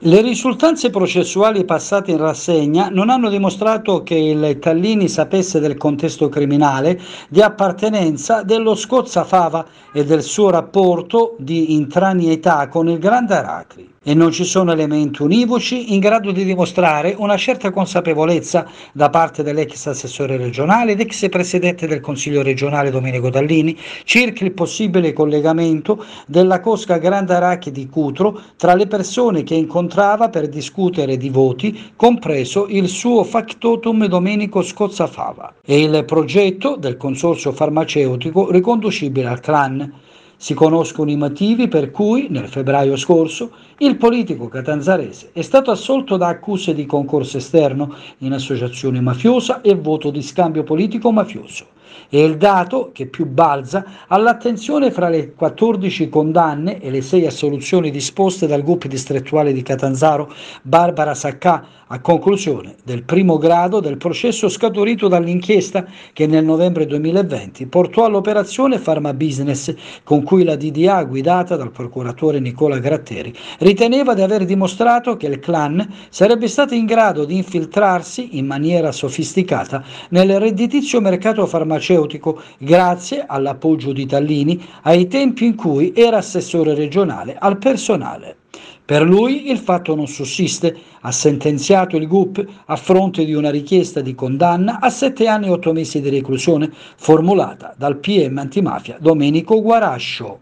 Le risultanze processuali passate in rassegna non hanno dimostrato che il Tallini sapesse del contesto criminale di appartenenza dello Scozzafava e del suo rapporto di intranietà con il grande Aracri e non ci sono elementi univoci in grado di dimostrare una certa consapevolezza da parte dell'ex assessore regionale ed ex presidente del Consiglio regionale Domenico Dallini circa il possibile collegamento della cosca Grandarache di Cutro tra le persone che incontrava per discutere di voti, compreso il suo factotum Domenico Scozzafava e il progetto del consorzio farmaceutico riconducibile al clan. Si conoscono i motivi per cui, nel febbraio scorso, il politico catanzarese è stato assolto da accuse di concorso esterno in associazione mafiosa e voto di scambio politico mafioso. E il dato che più balza all'attenzione fra le 14 condanne e le 6 assoluzioni disposte dal gruppo distrettuale di Catanzaro Barbara Saccà a conclusione del primo grado del processo scaturito dall'inchiesta che nel novembre 2020 portò all'operazione Pharma Business con cui la DDA guidata dal procuratore Nicola Gratteri riteneva di aver dimostrato che il clan sarebbe stato in grado di infiltrarsi in maniera sofisticata nel redditizio mercato farmaceutico farmaceutico grazie all'appoggio di Tallini ai tempi in cui era assessore regionale al personale. Per lui il fatto non sussiste, ha sentenziato il GUP a fronte di una richiesta di condanna a sette anni e otto mesi di reclusione formulata dal PM antimafia Domenico Guarascio.